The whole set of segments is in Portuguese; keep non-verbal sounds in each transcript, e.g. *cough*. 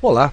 Olá,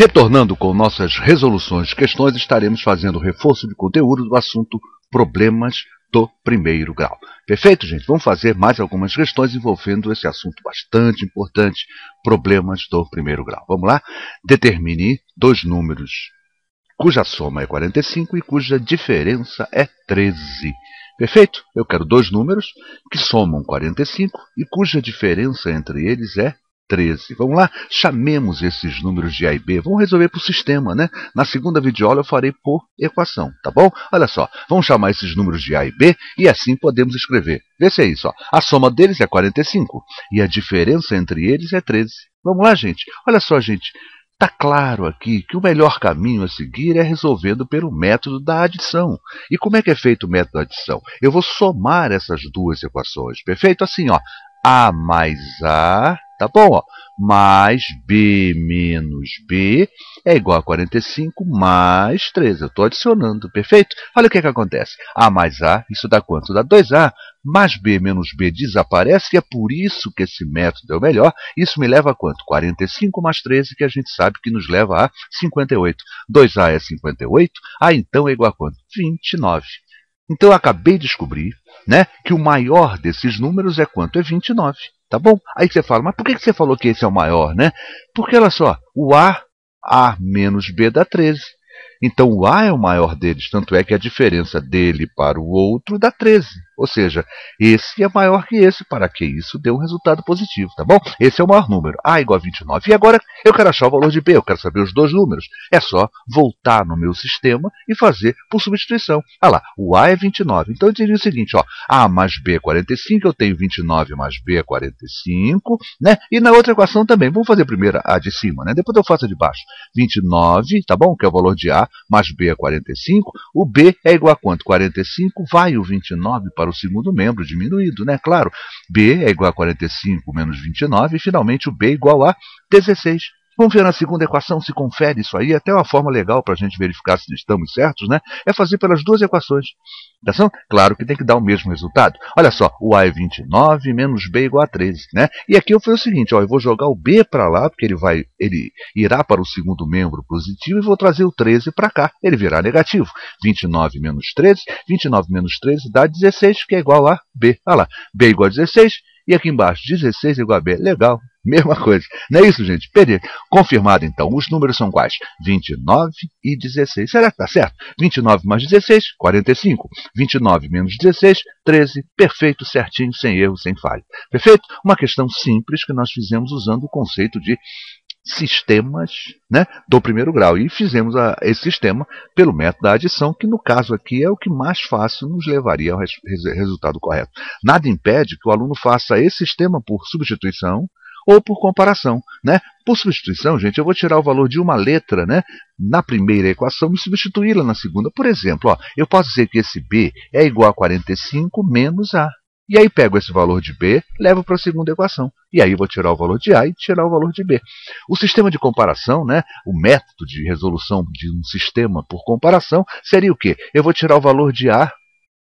Retornando com nossas resoluções de questões, estaremos fazendo reforço de conteúdo do assunto problemas do primeiro grau. Perfeito, gente? Vamos fazer mais algumas questões envolvendo esse assunto bastante importante, problemas do primeiro grau. Vamos lá? Determine dois números cuja soma é 45 e cuja diferença é 13. Perfeito? Eu quero dois números que somam 45 e cuja diferença entre eles é 13. Vamos lá? Chamemos esses números de A e B. Vamos resolver por sistema, né? Na segunda videoaula eu farei por equação, tá bom? Olha só, vamos chamar esses números de A e B e assim podemos escrever. Vê se é isso. Ó. A soma deles é 45 e a diferença entre eles é 13. Vamos lá, gente? Olha só, gente. Está claro aqui que o melhor caminho a seguir é resolvendo pelo método da adição. E como é que é feito o método da adição? Eu vou somar essas duas equações, perfeito? Assim, ó, A mais A tá bom, ó. mais b menos b é igual a 45 mais 3. Eu estou adicionando, perfeito? Olha o que, que acontece. A mais a, isso dá quanto? Dá 2a. Mais b menos b desaparece e é por isso que esse método é o melhor. Isso me leva a quanto? 45 mais 13, que a gente sabe que nos leva a 58. 2a é 58, a então é igual a quanto? 29. Então eu acabei de descobrir né, que o maior desses números é quanto? É 29. Tá bom? Aí você fala, mas por que você falou que esse é o maior, né? Porque olha só, o A, A menos B dá 13. Então o A é o maior deles, tanto é que a diferença dele para o outro dá 13. Ou seja, esse é maior que esse, para que isso dê um resultado positivo, tá bom? Esse é o maior número, A é igual a 29. E agora eu quero achar o valor de B, eu quero saber os dois números. É só voltar no meu sistema e fazer por substituição. Ah lá, o A é 29. Então eu diria o seguinte, ó, A mais B é 45, eu tenho 29 mais B é 45, né? E na outra equação também, vamos fazer primeiro a de cima, né? Depois eu faço a de baixo. 29, tá bom? Que é o valor de A, mais B é 45. O B é igual a quanto? 45, vai o 29 para para o segundo membro diminuído, né? Claro, B é igual a 45 menos 29 e finalmente o B é igual a 16. Vamos ver na segunda equação se confere isso aí. Até uma forma legal para a gente verificar se estamos certos, né? É fazer pelas duas equações. Tá certo? Claro que tem que dar o mesmo resultado. Olha só, o A é 29 menos B é igual a 13, né? E aqui eu fiz o seguinte, ó, eu vou jogar o B para lá, porque ele vai, ele irá para o segundo membro positivo e vou trazer o 13 para cá. Ele virá negativo. 29 menos 13, 29 menos 13 dá 16, que é igual a B. Olha lá, B é igual a 16 e aqui embaixo 16 igual a B. Legal. *laughs* Mesma coisa. Não é isso, gente? PD. Confirmado, então. Os números são quais? 29 e 16. Será que está certo? 29 mais 16, 45. 29 menos 16, 13. Perfeito, certinho, sem erro, sem falha. Perfeito? Uma questão simples que nós fizemos usando o conceito de sistemas né, do primeiro grau. E fizemos a, esse sistema pelo método da adição, que no caso aqui é o que mais fácil nos levaria ao res, resultado correto. Nada impede que o aluno faça esse sistema por substituição ou por comparação. Né? Por substituição, gente, eu vou tirar o valor de uma letra né, na primeira equação e substituí-la na segunda. Por exemplo, ó, eu posso dizer que esse b é igual a 45 menos a. E aí pego esse valor de b, levo para a segunda equação. E aí vou tirar o valor de a e tirar o valor de b. O sistema de comparação, né, o método de resolução de um sistema por comparação, seria o quê? Eu vou tirar o valor de a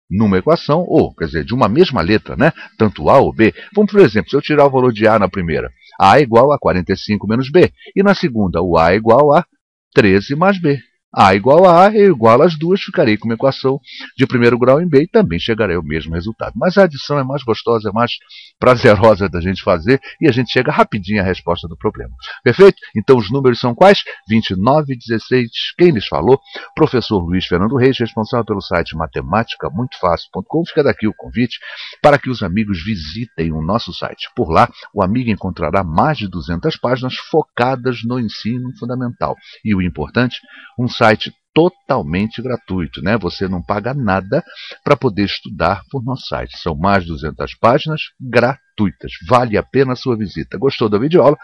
numa equação, ou, quer dizer, de uma mesma letra, né? tanto A ou B. Vamos, por exemplo, se eu tirar o valor de A na primeira, A é igual a 45 menos B, e na segunda, o A é igual a 13 mais B. A igual a A é igual às duas, ficarei com uma equação de primeiro grau em B e também chegarei ao mesmo resultado. Mas a adição é mais gostosa, é mais prazerosa da gente fazer e a gente chega rapidinho à resposta do problema. Perfeito? Então os números são quais? 29 e 16. Quem lhes falou? Professor Luiz Fernando Reis, responsável pelo site matematicamuitofácil.com. Fica daqui o convite para que os amigos visitem o nosso site. Por lá, o amigo encontrará mais de 200 páginas focadas no ensino fundamental. E o importante, um site totalmente gratuito, né? Você não paga nada para poder estudar por nosso site. São mais de 200 páginas gratuitas. Vale a pena a sua visita. Gostou da videoaula?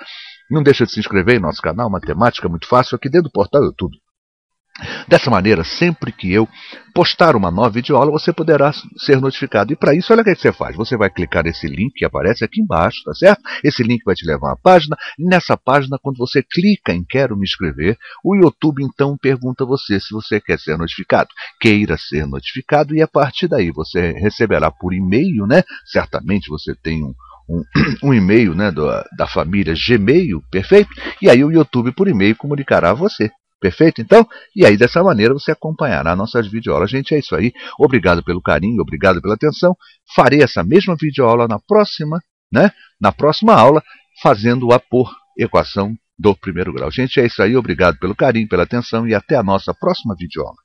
Não deixa de se inscrever em nosso canal Matemática é Muito Fácil aqui dentro do portal YouTube. Dessa maneira, sempre que eu postar uma nova videoaula, você poderá ser notificado. E para isso, olha o é que você faz. Você vai clicar nesse link que aparece aqui embaixo, tá certo? Esse link vai te levar à página. Nessa página, quando você clica em Quero me inscrever, o YouTube então pergunta a você se você quer ser notificado. Queira ser notificado e a partir daí você receberá por e-mail, né? Certamente você tem um, um, *clears throat* um e-mail né, da família Gmail, perfeito? E aí o YouTube por e-mail comunicará a você Perfeito, então? E aí, dessa maneira, você acompanhará nossas videoaulas. Gente, é isso aí. Obrigado pelo carinho, obrigado pela atenção. Farei essa mesma videoaula na próxima, né? Na próxima aula, fazendo-a por equação do primeiro grau. Gente, é isso aí. Obrigado pelo carinho, pela atenção e até a nossa próxima videoaula.